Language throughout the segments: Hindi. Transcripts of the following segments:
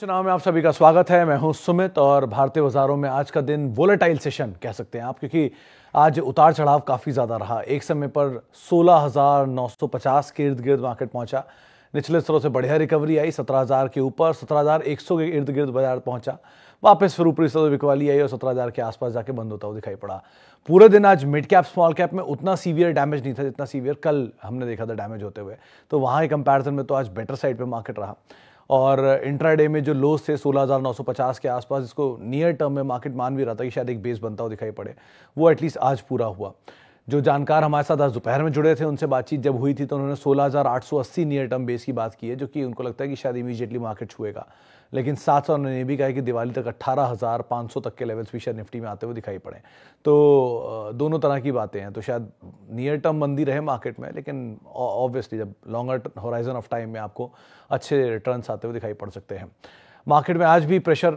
चुनाव में आप सभी का स्वागत है मैं हूं सुमित और भारतीय बाजारों में आज का दिन वोलेटाइल सेशन कह सकते हैं आप क्योंकि आज उतार चढ़ाव काफ़ी ज़्यादा रहा एक समय पर 16,950 के इर्द गिर्द मार्केट पहुंचा निचले स्तरों से बढ़िया रिकवरी आई 17,000 के ऊपर 17,100 के इर्द गिर्द बाजार पहुंचा वापस फिर ऊपरी स्तरों बिकवाली आई और सत्रह के आसपास जाके बंद होता हुआ दिखाई पड़ा पूरे दिन आज मिड कैप स्मॉल कैप में उतना सीवियर डैमेज नहीं था जितना सीवियर कल हमने देखा था डैमेज होते हुए तो वहाँ के कंपैरिजन में तो आज बेटर साइड पर मार्केट रहा और इंट्राडे में जो लोस थे 16,950 के आसपास इसको नियर टर्म में मार्केट मान भी रहा था कि शायद एक बेस बनता हुआ दिखाई पड़े वो एटलीस्ट आज पूरा हुआ जो जानकार हमारे साथ आज दोपहर में जुड़े थे उनसे बातचीत जब हुई थी तो उन्होंने 16,880 नियर टर्म बेस की बात की है जो कि उनको लगता है कि शायद इमीजिएटली मार्केट छुएगा लेकिन साथ साथ उन्होंने ये भी कहा है कि दिवाली तक अट्ठारह हज़ार पाँच सौ तक के लेवल्स भी शेयर निफ्टी में आते हुए दिखाई पड़े तो दोनों तरह की बातें हैं तो शायद नियर टर्म मंदी रहे मार्केट में लेकिन ऑब्वियसली जब लॉन्गर होराइजन ऑफ टाइम में आपको अच्छे रिटर्न आते हुए दिखाई पड़ सकते हैं मार्केट में आज भी प्रेशर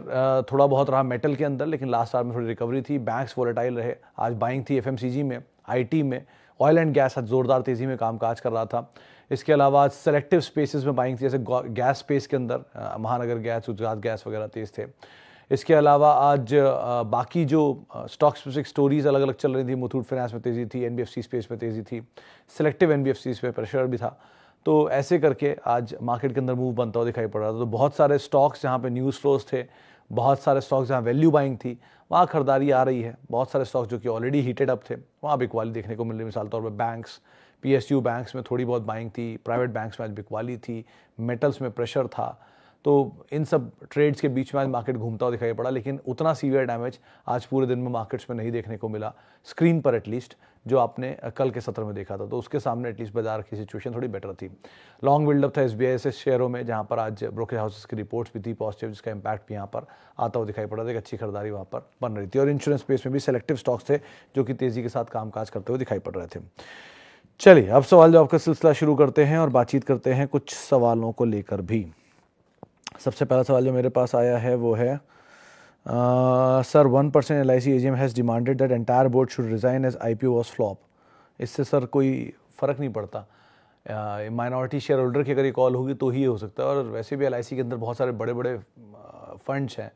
थोड़ा बहुत रहा मेटल के अंदर लेकिन लास्ट आवर में थोड़ी रिकवरी थी बैंक्स वोलेटाइल रहे आज बाइंग थी एफएमसीजी में आईटी में ऑयल एंड गैस आज जोरदार तेज़ी में कामकाज कर रहा था इसके अलावा सेलेक्टिव स्पेसेस में बाइंग थी जैसे गैस स्पेस के अंदर महानगर गैस गुजरात गैस वगैरह तेज़ थे इसके अलावा आज बाकी जो स्टॉक स्पेसिफिक स्टोरीज अलग अलग चल रही थी मुथूट फाइनेंस में तेज़ी थी एनबीएफसी स्पेस में तेज़ी थी सेलेक्टिव एनबीएफसीज पे प्रेशर भी था तो ऐसे करके आज मार्केट के अंदर मूव बनता हुआ दिखाई पड़ रहा था तो बहुत सारे स्टॉक्स जहाँ पे न्यूज़ फ्लोज थे बहुत सारे स्टॉक्स जहाँ वैल्यू बाइंग थी वहाँ खरीदारी आ रही है बहुत सारे स्टॉक्स जो कि ऑलरेडी हीटेड अप थे वहाँ बिकवाली देखने को मिल रही मिसाल तौर पर banks P S U banks में थोड़ी बहुत बाइंग थी प्राइवेट बैंक्स में आज बिकवाली थी मेटल्स में प्रेशर था तो इन सब ट्रेड्स के बीच में आज मार्केट घूमता हुआ दिखाई पड़ा लेकिन उतना सीवियर डैमेज आज पूरे दिन में मार्केट्स में नहीं देखने को मिला स्क्रीन पर एटलीस्ट जो आपने कल के सत्र में देखा था तो उसके सामने एटलीस्ट बाजार की सिचुएशन थोड़ी बेटर थी लॉन्ग बिल्डअप था एस बी आई से शेयरों में जहाँ पर आज ब्रोकरेज हाउसेस की रिपोर्ट्स भी थी पॉजिटिव जिसका इंपैक्ट भी यहाँ पर आता हुआ दिखाई पड़ा था एक अच्छी खरीदारी वहाँ पर बन रही थी और इंश्योरेंस स्पेस में भी सेलेक्टिव स्टॉक्स थे जो कि तेजी के साथ कामकाज करते हुए दिखाई पड़ रहे थे चलिए अब सवाल जवाब का सिलसिला शुरू करते हैं और बातचीत करते हैं कुछ सवालों को लेकर भी सबसे पहला सवाल जो मेरे पास आया है वो है sir one percent L I C A G M has demanded that entire board should resign as I P O was flop इससे सर कोई फ़र्क नहीं पड़ता माइनॉरिटी शेयर होल्डर की अगर ये कॉल होगी तो ही हो सकता है और वैसे भी एल के अंदर बहुत सारे बड़े बड़े फंड्स हैं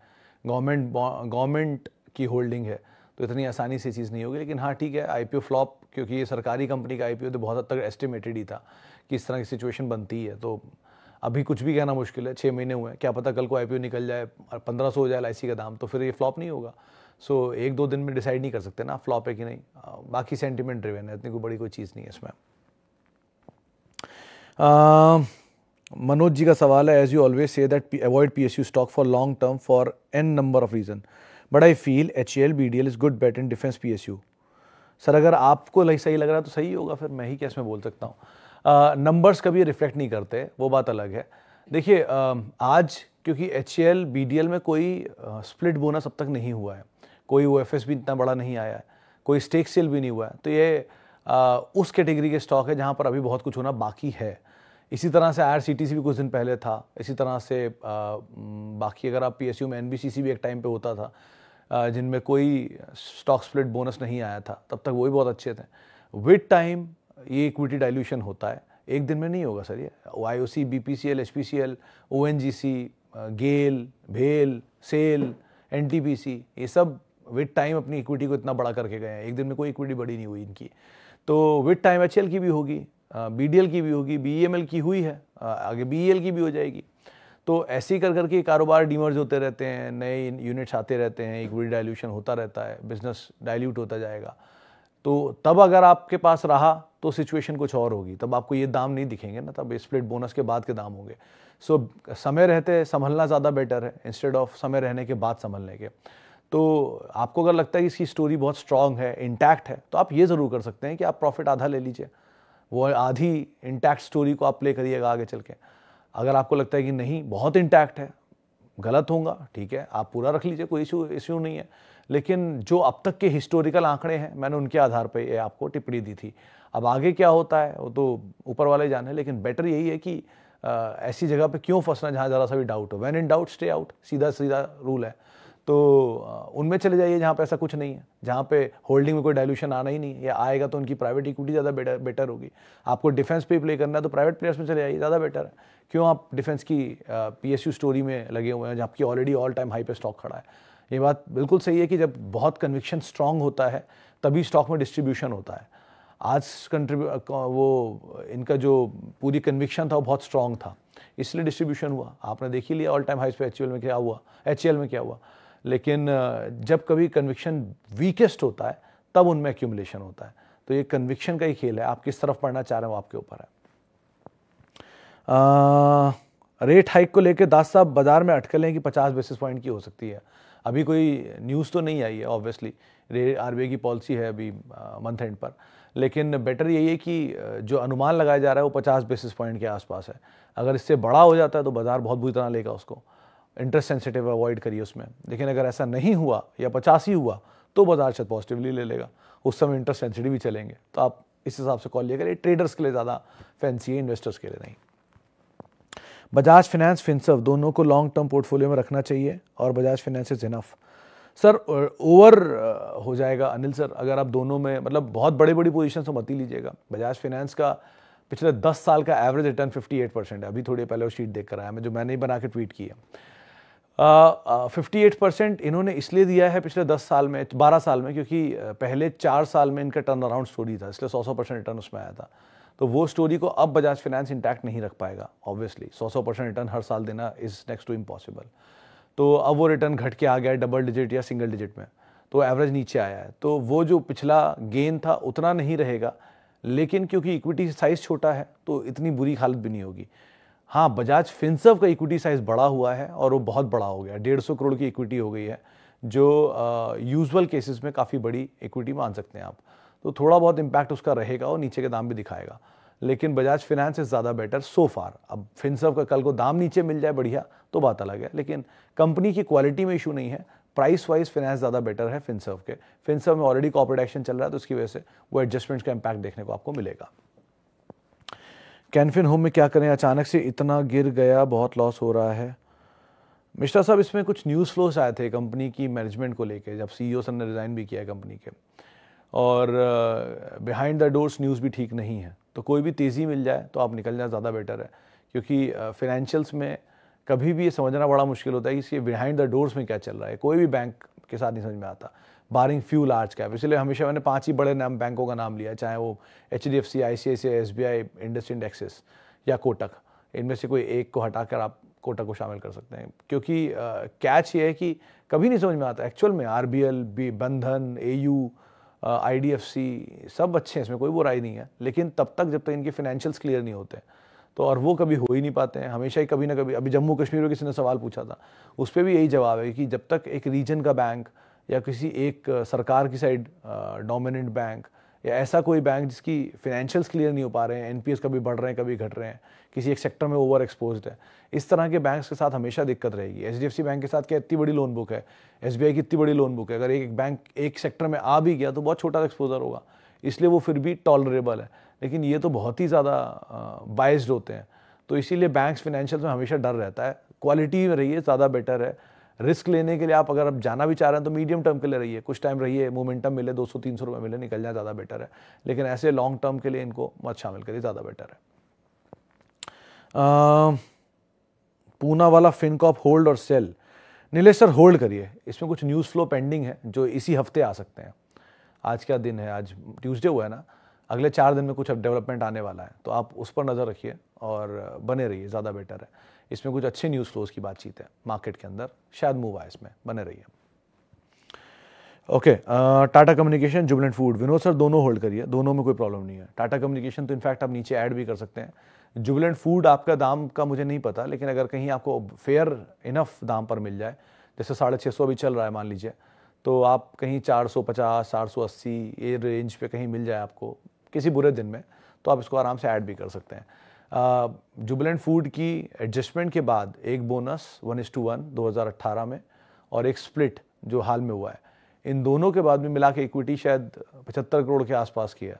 गवर्नमेंट गवर्नमेंट की होल्डिंग है तो इतनी आसानी से चीज़ नहीं होगी लेकिन हाँ ठीक है आई फ्लॉप क्योंकि ये सरकारी कंपनी का आई तो बहुत हद तक एस्टिमेटेड ही था कि इस तरह की सिचुएशन बनती है तो अभी कुछ भी कहना मुश्किल है छः महीने हुए हैं क्या पता कल को आई निकल जाए पंद्रह सौ हो जाए एल का दाम तो फिर ये फ्लॉप नहीं होगा सो so, एक दो दिन में डिसाइड नहीं कर सकते ना फ्लॉप है कि नहीं बाकी सेंटिमेंट ड्रिवेन है इतनी कोई बड़ी कोई चीज़ नहीं है इसमें मनोज जी का सवाल है as you always say that avoid P S U stock for long term for an number of reason but I feel H L B D L is good bet in defence P S U sir अगर आपको सही लग रहा है तो सही होगा फिर मैं ही कैसे बोल सकता हूँ नंबर्स कभी रिफ्लेक्ट नहीं करते वो बात अलग है देखिए आज क्योंकि H L B D L में कोई स्प्लिट बोनस अब तक नहीं हुआ है कोई ओ एफ एस भी इतना बड़ा नहीं आया है कोई स्टेक सेल भी नहीं हुआ है तो ये uh, उस कैटेगरी के स्टॉक है जहाँ पर अभी बहुत कुछ होना बाकी है इसी तरह से आर सी सी टी भी कुछ दिन पहले था इसी तरह से uh, बाकी अगर आप पी एस यू में एन बी सी सी भी एक टाइम पर होता था जिनमें कोई स्टॉक स्प्लिट बोनस नहीं आया था तब तक वो भी बहुत अच्छे थे विद टाइम ये इक्विटी डाइल्यूशन होता है एक दिन में नहीं होगा सर ये I O C B P C L H P C L O N G C GAIL भेल SAIL N T P C ये सब विद टाइम अपनी इक्विटी को इतना बड़ा करके गए हैं एक दिन में कोई इक्विटी बड़ी नहीं हुई इनकी तो विद टाइम एच एल की भी होगी बी डी एल की भी होगी बी ई एम एल की हुई है आगे बी ई एल की भी हो जाएगी तो ऐसे ही कर करके कारोबार डीमर्ज होते रहते हैं नए यूनिट्स आते रहते हैं इक्विटी डाइल्यूशन होता रहता है बिजनेस डाइल्यूट होता जाएगा तो तब अगर आपके पास रहा तो सिचुएशन कुछ और होगी तब आपको ये दाम नहीं दिखेंगे ना तब स्प्लिट बोनस के बाद के दाम होंगे सो so, समय रहते संभलना ज़्यादा बेटर है इंस्टेड ऑफ समय रहने के बाद संभलने के तो आपको अगर लगता है कि इसकी स्टोरी बहुत स्ट्रांग है इंटैक्ट है तो आप ये ज़रूर कर सकते हैं कि आप प्रॉफिट आधा ले लीजिए वो आधी इंटैक्ट स्टोरी को आप प्ले करिएगा आगे चल के अगर आपको लगता है कि नहीं बहुत इंटैक्ट है गलत होगा ठीक है आप पूरा रख लीजिए कोई इशू इश्यू नहीं है लेकिन जो अब तक के हिस्टोरिकल आंकड़े हैं मैंने उनके आधार पर ये आपको टिप्पणी दी थी अब आगे क्या होता है वो तो ऊपर वाले जाने लेकिन बेटर यही है कि आ, ऐसी जगह पे क्यों फंसना जहाँ ज़रा सा भी डाउट हो when in doubt stay out सीधा सीधा रूल है तो उनमें चले जाइए जहाँ पे ऐसा कुछ नहीं है जहाँ पे होल्डिंग में कोई डायल्यूशन आना ही नहीं है या आएगा तो उनकी प्राइवेट इक्विटी ज़्यादा बेटर बेटर होगी आपको डिफेंस पे प्ले करना है तो प्राइवेट प्लेयर्स में चले जाइए ज़्यादा बेटर है क्यों आप डिफेंस की पी स्टोरी में लगे हुए हैं जहाँ आपकी ऑलरेडी ऑल टाइम हाई पे स्टॉक खड़ा है ये बात बिल्कुल सही है कि जब बहुत कन्विक्शन स्ट्रांग होता है तभी स्टॉक में डिस्ट्रीब्यूशन होता है आज कंट्री वो इनका जो पूरी कन्विक्शन था वो बहुत स्ट्रांग था इसलिए डिस्ट्रीब्यूशन हुआ आपने देख ही लिया ऑल टाइम हाई पे एच में क्या हुआ एच में क्या हुआ लेकिन जब कभी कन्विक्शन वीकेस्ट होता है तब उनमें एक्यूमुलेशन होता है तो ये कन्विक्शन का ही खेल है आप किस तरफ पढ़ना चाह रहे हो आपके ऊपर है आ, रेट हाइक को लेकर दास साहब बाजार में अटकलें कि पचास बेसिस पॉइंट की हो सकती है अभी कोई न्यूज़ तो नहीं आई है ऑब्वियसली आर की पॉलिसी है अभी मंथ एंड पर लेकिन बेटर यही है कि जो अनुमान लगाया जा रहा है वो 50 बेसिस पॉइंट के आसपास है अगर इससे बड़ा हो जाता है तो बाज़ार बहुत बुरी तरह लेगा उसको इंटरेस्ट सेंसिटिव अवॉइड करिए उसमें लेकिन अगर ऐसा नहीं हुआ या पचास ही हुआ तो बाजार शायद पॉजिटिवली ले लेगा उस समय इंटरेस्ट सेंसिटिव भी चलेंगे तो आप इस हिसाब से कॉल लिया करिए ट्रेडर्स के लिए ज़्यादा फैंसी है इन्वेस्टर्स के लिए नहीं बजाज फाइनेंस फिनसर्व दोनों को लॉन्ग टर्म पोर्टफोलियो में रखना चाहिए और Bajaj finance is enough sir over uh, हो जाएगा अनिल सर अगर आप दोनों में मतलब बहुत बड़ी बड़ी पोजिशन तो मत ही लीजिएगा बजाज फाइनेंस का पिछले 10 साल का एवरेज रिटर्न 58 परसेंट है अभी थोड़ी पहले वो शीट देख कर आया मैं जो मैंने ही बना के ट्वीट किया फिफ्टी एट परसेंट इन्होंने इसलिए दिया है पिछले दस साल में बारह साल में क्योंकि पहले चार साल में इनका टर्न अराउंड स्टोरी था इसलिए सौ सौ परसेंट रिटर्न उसमें आया था तो वो स्टोरी को अब बजाज फाइनेंस इंटैक्ट नहीं रख पाएगा ऑब्वियसली सौ सौ परसेंट रिटर्न हर साल देना इज़ नेक्स्ट टू इम्पॉसिबल तो अब वो रिटर्न घट के आ गया डबल डिजिट या सिंगल डिजिट में तो एवरेज नीचे आया है तो वो जो पिछला गेन था उतना नहीं रहेगा लेकिन क्योंकि इक्विटी साइज़ छोटा है तो इतनी बुरी हालत भी नहीं होगी हाँ बजाज फिनसर्व का इक्विटी साइज़ बड़ा हुआ है और वो बहुत बड़ा हो गया डेढ़ सौ करोड़ की इक्विटी हो गई है जो यूजुअल केसेस में काफ़ी बड़ी इक्विटी मान सकते हैं आप तो थोड़ा बहुत इम्पैक्ट उसका रहेगा और नीचे के दाम भी दिखाएगा लेकिन बजाज फिनेंस इज़ ज़्यादा बेटर सो फार अब फिनसर्व का कल को दाम नीचे मिल जाए बढ़िया तो बात अलग है लेकिन कंपनी की क्वालिटी में इशू नहीं है प्राइस वाइज फिनेंस ज़्यादा बेटर है फिनसर्व के फिनसर्व में ऑलरेडी कॉपरेट एक्शन चल रहा है तो उसकी वजह से वो एडजस्टमेंट्स का इम्पैक्ट देखने को आपको मिलेगा कैनफिन होम में क्या करें अचानक से इतना गिर गया बहुत लॉस हो रहा है मिश्रा साहब इसमें कुछ न्यूज़ फ्लोस आए थे कंपनी की मैनेजमेंट को लेके जब सीईओ e सर ने रिज़ाइन भी किया कंपनी के और बिहाइंड द डोर्स न्यूज़ भी ठीक नहीं है तो कोई भी तेज़ी मिल जाए तो आप निकल जाए ज़्यादा बेटर है क्योंकि फिनेंशियल्स uh, में कभी भी ये समझना बड़ा मुश्किल होता है कि इसके बिहाइंड द डोर्स में क्या चल रहा है कोई भी बैंक के साथ नहीं समझ में आता बारिंग फ्यू लार्ज कैप इसलिए हमेशा मैंने पांच ही बड़े नाम बैंकों का नाम लिया चाहे वो H D F C I C I C S B I IndusInd Axis या कोटक इनमें से कोई एक को हटाकर आप कोटक को शामिल कर सकते हैं क्योंकि कैच ये है कि कभी नहीं समझ में आता एक्चुअल में R B L B Bandhan A U I D F C सब अच्छे हैं इसमें कोई बुराई नहीं है लेकिन तब तक जब तक इनके फाइनेंशियल्स क्लियर नहीं होते तो और वो कभी हो ही नहीं पाते हैं हमेशा ही कभी ना कभी अभी जम्मू कश्मीर में किसी ने सवाल पूछा था उस पर भी यही जवाब है कि जब तक एक रीजन का बैंक या किसी एक सरकार की साइड डोमिनेंट बैंक या ऐसा कोई बैंक जिसकी फाइनेंशियल्स क्लियर नहीं हो पा रहे हैं एनपीएस कभी बढ़ रहे हैं कभी घट रहे हैं किसी एक सेक्टर में ओवर एक्सपोज है इस तरह के बैंक्स के साथ हमेशा दिक्कत रहेगी एच बैंक के साथ क्या इतनी बड़ी लोन बुक है एस की इतनी बड़ी लोन बुक है अगर एक बैंक एक सेक्टर में आ भी गया तो बहुत छोटा एक्सपोजर होगा इसलिए वो फिर भी टॉलरेबल है लेकिन ये तो बहुत ही ज़्यादा बाइस्ड होते हैं तो इसीलिए बैंक्स फाइनेंशियल में हमेशा डर रहता है क्वालिटी में रहिए ज़्यादा बेटर है रिस्क लेने के लिए आप अगर आप जाना भी चाह रहे हैं तो मीडियम टर्म के लिए रहिए कुछ टाइम रहिए मोमेंटम मिले 200 300 रुपए मिले निकल जाए ज़्यादा बेटर है लेकिन ऐसे लॉन्ग टर्म के लिए इनको मत शामिल करिए ज़्यादा बेटर है पूना वाला फिनकॉप होल्ड और सेल नीलेश सर होल्ड करिए इसमें कुछ न्यूज़ फ्लो पेंडिंग है जो इसी हफ्ते आ सकते हैं आज क्या दिन है आज ट्यूसडे हुआ है ना अगले चार दिन में कुछ डेवलपमेंट आने वाला है तो आप उस पर नज़र रखिए और बने रहिए ज़्यादा बेटर है इसमें कुछ अच्छे न्यूज़ फ्लोज की बातचीत है मार्केट के अंदर शायद मूव आए इसमें बने रहिए okay Tata communication Jubilant food Vinod sir दोनों होल्ड करिए दोनों में कोई प्रॉब्लम नहीं है टाटा कम्युनिकेशन तो इनफैक्ट आप नीचे ऐड भी कर सकते हैं जुबलेंट फूड आपका दाम का मुझे नहीं पता लेकिन अगर कहीं आपको फेयर इनफ दाम पर मिल जाए जैसे साढ़े छः सौ अभी चल रहा है मान लीजिए तो आप कहीं चार सौ पचास चार सौ अस्सी ये रेंज पे कहीं मिल जाए आपको किसी बुरे दिन में तो आप इसको आराम से ऐड भी कर सकते हैं जुबलेंट फूड की एडजस्टमेंट के बाद एक bonus one is to one दो में और एक स्प्लिट जो हाल में हुआ है इन दोनों के बाद भी मिला के इक्विटी शायद पचहत्तर करोड़ के आसपास की है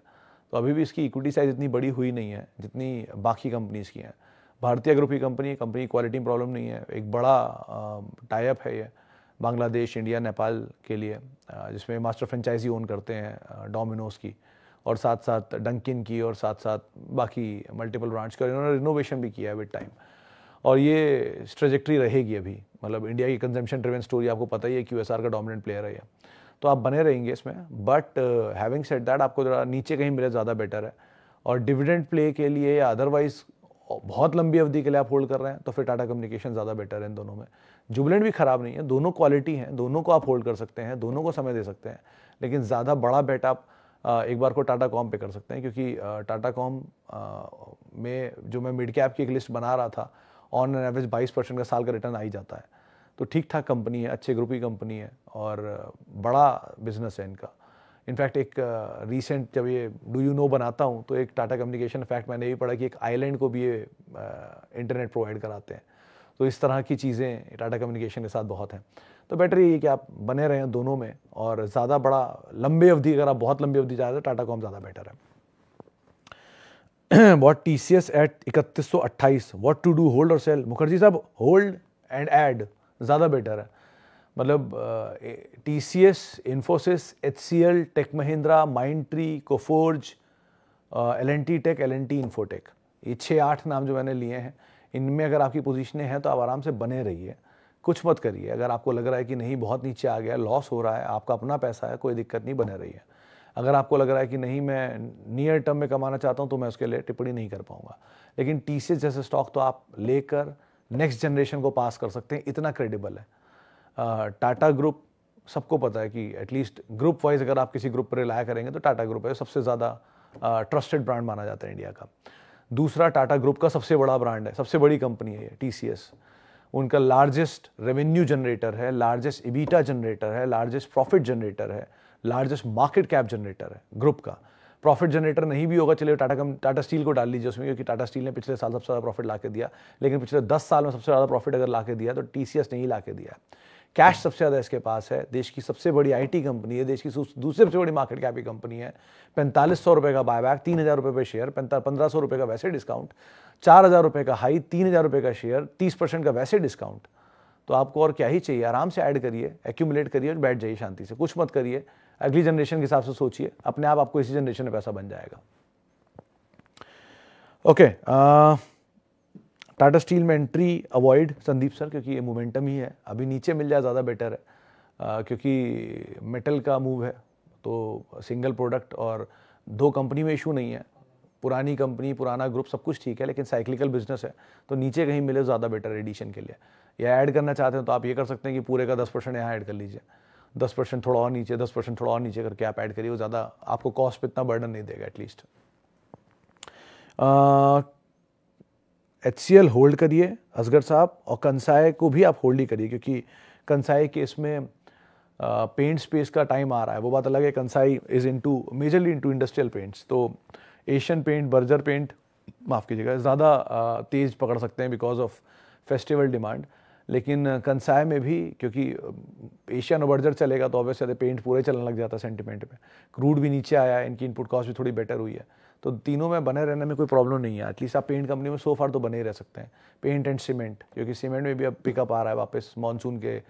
तो अभी भी इसकी इक्विटी साइज इतनी बड़ी हुई नहीं है जितनी बाकी कंपनीज़ की हैं भारतीय ग्रुप की कंपनी है कंपनी क्वालिटी प्रॉब्लम नहीं है एक बड़ा टाइप है ये बांग्लादेश इंडिया नेपाल के लिए जिसमें मास्टर फ्रेंचाइजी ओन करते हैं डोमिनोज की और साथ साथ डंकिन की और साथ साथ बाकी मल्टीपल ब्रांच का इन्होंने रिनोवेशन भी किया है विद टाइम और ये ट्रेजेक्ट्री रहेगी अभी मतलब इंडिया की कंजम्पशन ड्रिवन स्टोरी आपको पता ही है क्यू का डोमिनेंट प्लेयर है तो आप बने रहेंगे इसमें बट हैविंग सेट दैट आपको ज़रा नीचे कहीं मिले ज़्यादा बेटर है और डिविडेंड प्ले के लिए या अदरवाइज बहुत लंबी अवधि के लिए आप होल्ड कर रहे हैं तो फिर टाटा कम्युनिकेशन ज़्यादा बेटर है इन दोनों में जुबलेंट भी ख़राब नहीं है दोनों क्वालिटी हैं दोनों को आप होल्ड कर सकते हैं दोनों को समय दे सकते हैं लेकिन ज़्यादा बड़ा बेट आप एक बार को टाटा कॉम पे कर सकते हैं क्योंकि टाटा कॉम में जो मैं मिड कैप की एक लिस्ट बना रहा था ऑन एन एवरेज 22 परसेंट का साल का रिटर्न आ ही जाता है तो ठीक ठाक कंपनी है अच्छे ग्रुप की कंपनी है और बड़ा बिजनेस है इनका इनफैक्ट एक रीसेंट जब ये डू यू नो बनाता हूँ तो एक टाटा कम्युनिकेशन फैक्ट मैंने ये पढ़ा कि एक आइलैंड को भी ये इंटरनेट प्रोवाइड कराते हैं तो इस तरह की चीज़ें टाटा कम्युनिकेशन के साथ बहुत हैं तो बेटर ये कि आप बने रहें दोनों में और ज़्यादा बड़ा लंबी अवधि अगर आप बहुत लंबी अवधि चाहते हैं टाटा तो कॉम ज़्यादा बेटर है what T C S at इकतीस सौ अट्ठाईस वॉट टू डू होल्ड और सेल मुखर्जी साहब होल्ड एंड एड ज़्यादा बेटर है मतलब T C S Infosys H C L tech Mahindra Mindtree Coforge L N T tech L N T infotech ये छः आठ नाम जो मैंने लिए हैं इनमें अगर आपकी पोजिशनें हैं तो आप आराम से बने रहिए कुछ मत करिए अगर आपको लग रहा है कि नहीं बहुत नीचे आ गया लॉस हो रहा है आपका अपना पैसा है कोई दिक्कत नहीं बने रही है अगर आपको लग रहा है कि नहीं मैं नियर टर्म में कमाना चाहता हूँ तो मैं उसके लिए टिप्पणी नहीं कर पाऊंगा लेकिन टी जैसे स्टॉक तो आप लेकर नेक्स्ट जनरेशन को पास कर सकते हैं इतना क्रेडिबल है टाटा ग्रुप सबको पता है कि एटलीस्ट ग्रुप वाइज अगर आप किसी ग्रुप पर रिलाया करेंगे तो टाटा ग्रुप है सबसे ज़्यादा ट्रस्टेड ब्रांड माना जाता है इंडिया का दूसरा टाटा ग्रुप का सबसे बड़ा ब्रांड है सबसे बड़ी कंपनी है ये टी उनका लार्जेस्ट रेवेन्यू जनरेटर है लार्जेस्ट इबीटा जनरेटर है लार्जेस्ट प्रॉफिट जनरेटर है लार्जेस्ट मार्केट कैप जनरेटर है ग्रुप का प्रॉफिट जनरेटर नहीं भी होगा चलिए टाटा कम टाटा स्टील को डाल लीजिए उसमें क्योंकि टाटा स्टील ने पिछले साल सबसे ज़्यादा प्रॉफिट ला के दिया लेकिन पिछले दस साल में सबसे ज़्यादा प्रॉफिट अगर ला के दिया तो टी नहीं ला के दिया कैश सबसे ज़्यादा इसके पास है देश की सबसे बड़ी आईटी कंपनी है देश की दूसरी सबसे बड़ी मार्केट कैप की कंपनी है पैंतालीस सौ रुपये का बायबैक तीन हज़ार रुपये पे शेयर पंद्रह सौ रुपये का वैसे डिस्काउंट चार हज़ार रुपये का हाई तीन हज़ार रुपये का शेयर तीस परसेंट का वैसे डिस्काउंट तो आपको और क्या ही चाहिए आराम से ऐड करिए एक्यूमुलेट करिए और बैठ जाइए शांति से कुछ मत करिए अगली जनरेशन के हिसाब से सोचिए अपने आप आपको इसी जनरेशन में पैसा बन जाएगा okay okay, uh... Tata steel में एंट्री अवॉइड संदीप सर क्योंकि ये मोमेंटम ही है अभी नीचे मिल जाए ज़्यादा बेटर है आ, क्योंकि मेटल का मूव है तो सिंगल प्रोडक्ट और दो कंपनी में इशू नहीं है पुरानी कंपनी पुराना ग्रुप सब कुछ ठीक है लेकिन साइक्लिकल बिजनेस है तो नीचे कहीं मिले ज़्यादा बेटर एडिशन के लिए या ऐड करना चाहते हैं तो आप ये कर सकते हैं कि पूरे का दस परसेंट यहाँ ऐड कर लीजिए दस परसेंट थोड़ा और नीचे दस परसेंट थोड़ा और नीचे करके आप ऐड करिए वो ज़्यादा आपको कॉस्ट पर इतना बर्डन नहीं देगा at least H C L hold करिए असगर साहब और कंसाय को भी आप होल्ड ही करिए क्योंकि कंसाई के इसमें पेंट स्पेस का टाइम आ रहा है वो बात अलग है Kansai is to majorly to industrial paints तो एशियन पेंट बर्जर पेंट माफ़ कीजिएगा ज़्यादा तेज़ पकड़ सकते हैं बिकॉज ऑफ फेस्टिवल डिमांड लेकिन कंसाय में भी क्योंकि एशियन बर्जर चलेगा तो ऑब्वियसली पेंट पूरे चलने लग जाता है सेंटिमेंट में क्रूड भी नीचे आया है इनकी इनपुट कॉस्ट भी थोड़ी बेटर हुई है तो तीनों में बने रहने में कोई प्रॉब्लम नहीं है एटलीस्ट आप पेंट कंपनी में सो फार तो बने ही रह सकते हैं पेंट एंड सीमेंट क्योंकि सीमेंट में भी अब पिकअप आ रहा है वापस मानसून के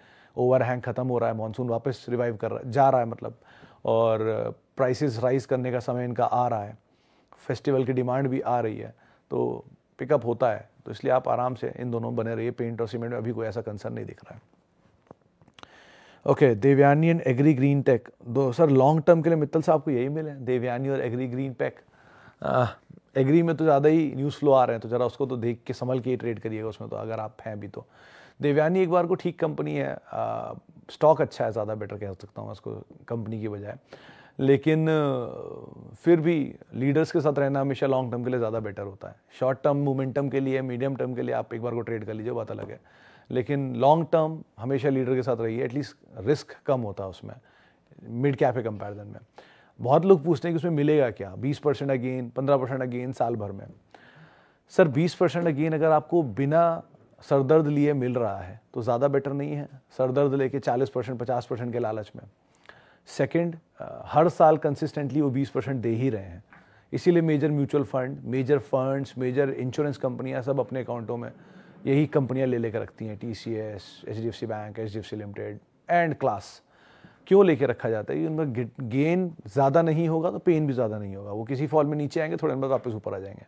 हैंग खत्म हो रहा है मानसून वापस रिवाइव कर रहा जा रहा है मतलब और प्राइसेस राइज करने का समय इनका आ रहा है फेस्टिवल की डिमांड भी आ रही है तो पिकअप होता है तो इसलिए आप आराम से इन दोनों बने रहिए पेंट और सीमेंट में अभी कोई ऐसा कंसर्न नहीं दिख रहा है okay Devyani and agri green tech दो सर लॉन्ग टर्म के लिए मित्तल साहब को यही मिले देवयानी और एग्री ग्रीन टेक एग्री में तो ज़्यादा ही न्यूज़ फ्लो आ रहे हैं तो ज़रा उसको तो देख के संभल के ही ट्रेड करिएगा उसमें तो अगर आप हैं भी तो देवयानी एक बार को ठीक कंपनी है स्टॉक अच्छा है ज़्यादा बेटर कह सकता हूँ उसको कंपनी की बजाय लेकिन फिर भी लीडर्स के साथ रहना हमेशा लॉन्ग टर्म के लिए ज़्यादा बेटर होता है शॉर्ट टर्म मोमेंटम के लिए मीडियम टर्म के लिए आप एक बार को ट्रेड कर लीजिए बात अलग है लेकिन लॉन्ग टर्म हमेशा लीडर के साथ रहिए एटलीस्ट रिस्क कम होता है उसमें मिड कैप के कंपेरिजन में बहुत लोग पूछते हैं कि उसमें मिलेगा क्या बीस परसेंट अगेन पंद्रह परसेंट अगेन साल भर में सर बीस परसेंट अगेन अगर आपको बिना सरदर्द लिए मिल रहा है तो ज़्यादा बेटर नहीं है सरदर्द लेके चालीस परसेंट पचास परसेंट के लालच में सेकंड हर साल कंसिस्टेंटली वो बीस परसेंट दे ही रहे हैं इसीलिए major mutual fund major funds major insurance कंपनियाँ सब अपने अकाउंटों में यही कंपनियाँ ले लेकर रखती हैं T C S H D F C bank H D F C limited and class क्यों लेके रखा जाता है कि उनमें गेन ज़्यादा नहीं होगा तो पेन भी ज़्यादा नहीं होगा वो किसी फॉल में नीचे आएंगे थोड़े दिन बाद वापस ऊपर आ जाएंगे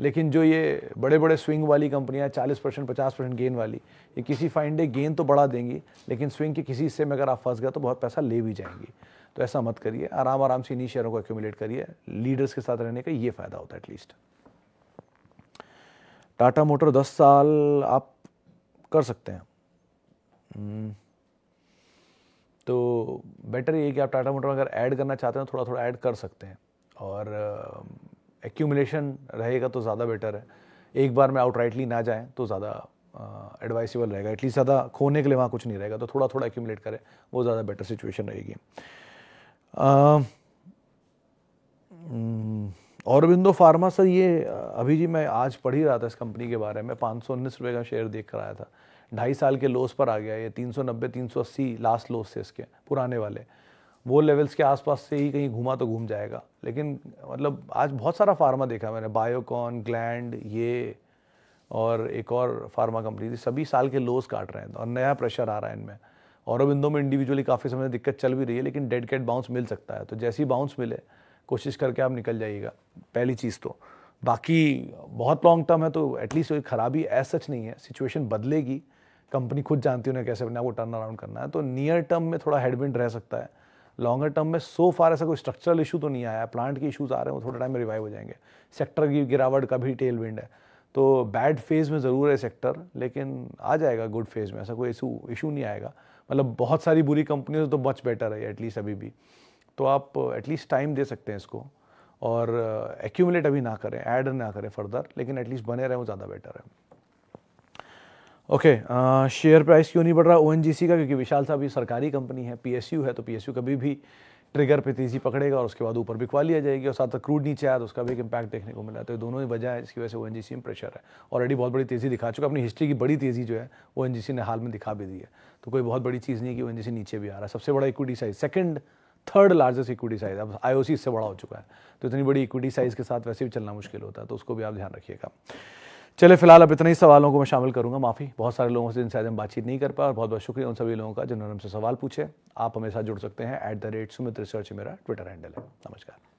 लेकिन जो ये बड़े बड़े स्विंग वाली कंपनियां चालीस परसेंट पचास परसेंट गेन वाली ये किसी फाइन डे गेन तो बढ़ा देंगी लेकिन स्विंग के किसी हिस्से में अगर आप फंस गए तो बहुत पैसा ले भी जाएंगी तो ऐसा मत करिए आराम आराम से इन्हीं शेयरों को एक्यूमुलेट करिए लीडर्स के साथ रहने का ये फ़ायदा होता है एटलीस्ट टाटा मोटर दस साल आप कर सकते हैं हम्म। तो बेटर ये कि आप टाटा मोटर अगर ऐड करना चाहते हैं थोड़ा थोड़ा ऐड कर सकते हैं और एक्यूमुलेशन रहेगा तो ज़्यादा बेटर है एक बार में आउटराइटली ना जाएँ तो ज़्यादा एडवाइसेबल रहेगा एटलीस्ट ज़्यादा खोने के लिए वहाँ कुछ नहीं रहेगा तो थोड़ा थोड़ा एक्यूमुलेट करें वो ज़्यादा बेटर सिचुएशन रहेगी औरबिंदो फार्मा सर ये अभी जी मैं आज पढ़ ही रहा था इस कंपनी के बारे में पाँच सौ उन्नीस रुपये का शेयर देख कर आया था ढाई साल के लोस पर आ गया ये 390 380 लास्ट लोस थे इसके पुराने वाले वो लेवल्स के आसपास से ही कहीं घूमा तो घूम जाएगा लेकिन मतलब आज बहुत सारा फार्मा देखा मैंने बायोकॉन ग्लैंड ये और एक और फार्मा कंपनी सभी साल के लोस काट रहे हैं और नया प्रेशर आ रहा है इनमें और अब इन दो में इंडिविजुअली काफ़ी समय दिक्कत चल भी रही है लेकिन डेड कैट बाउंस मिल सकता है तो जैसी बाउंस मिले कोशिश करके आप निकल जाइएगा पहली चीज़ तो बाकी बहुत लॉन्ग टर्म है तो एटलीस्ट कोई ख़राबी ऐसा सच नहीं है सिचुएशन बदलेगी कंपनी खुद जानती है उन्हें कैसे अपने आप को टर्न अराउंड करना है तो नियर टर्म में थोड़ा हेडविंड रह सकता है लॉन्गर टर्म में सो फार ऐसा कोई स्ट्रक्चरल इशू तो नहीं आया प्लांट के इशूज़ आ रहे हैं वो थोड़ा टाइम में रिवाइव हो जाएंगे सेक्टर की गिरावट का भी टेल विंड है तो बैड फेज़ में ज़रूर है सेक्टर लेकिन आ जाएगा गुड फेज़ में ऐसा कोई इशू इशू नहीं आएगा मतलब बहुत सारी बुरी कंपनियों से तो मच बेटर है एटलीस्ट अभी भी तो आप एटलीस्ट टाइम दे सकते हैं इसको और एक्यूमुलेट अभी ना करें ऐड ना करें फर्दर लेकिन एटलीस्ट बने रहें वो ज़्यादा बेटर है ओके शेयर प्राइस क्यों नहीं बढ़ रहा ओ का क्योंकि विशाल साहब ये सरकारी कंपनी है पी है तो पीएसयू कभी भी ट्रिगर पे तेज़ी पकड़ेगा और उसके बाद ऊपर बिकवा लिया जाएगी और साथ क्रूड नीचे आया तो उसका भी एक इम्पैक्ट देखने को मिला तो ये दोनों ही वजह है जिसकी वजह से ओ में प्रेशर है ऑलरेडी बहुत बड़ी तेज़ी दिखा चुका अपनी हिस्ट्री की बड़ी तेज़ी जो है ओ ने हाल में दिखा भी दी है तो कोई बहुत बड़ी चीज़ नहीं है कि ओ नीचे भी आ रहा है सबसे बड़ा equity size second third largest equity size अब आई इससे बड़ा हो चुका है तो इतनी बड़ी इक्विटी साइज़ के साथ वैसे भी चलना मुश्किल होता है तो उसको भी आप ध्यान रखिएगा चले फिलहाल अब इतने ही सवालों को मैं शामिल करूंगा माफ़ी बहुत सारे लोगों से जिनसे आज हम बातचीत नहीं कर पाए और बहुत बहुत शुक्रिया उन सभी लोगों का जिन्होंने हमसे सवाल पूछे आप हमारे साथ जुड़ सकते हैं at the rate Sumit research मेरा ट्विटर हैंडल है नमस्कार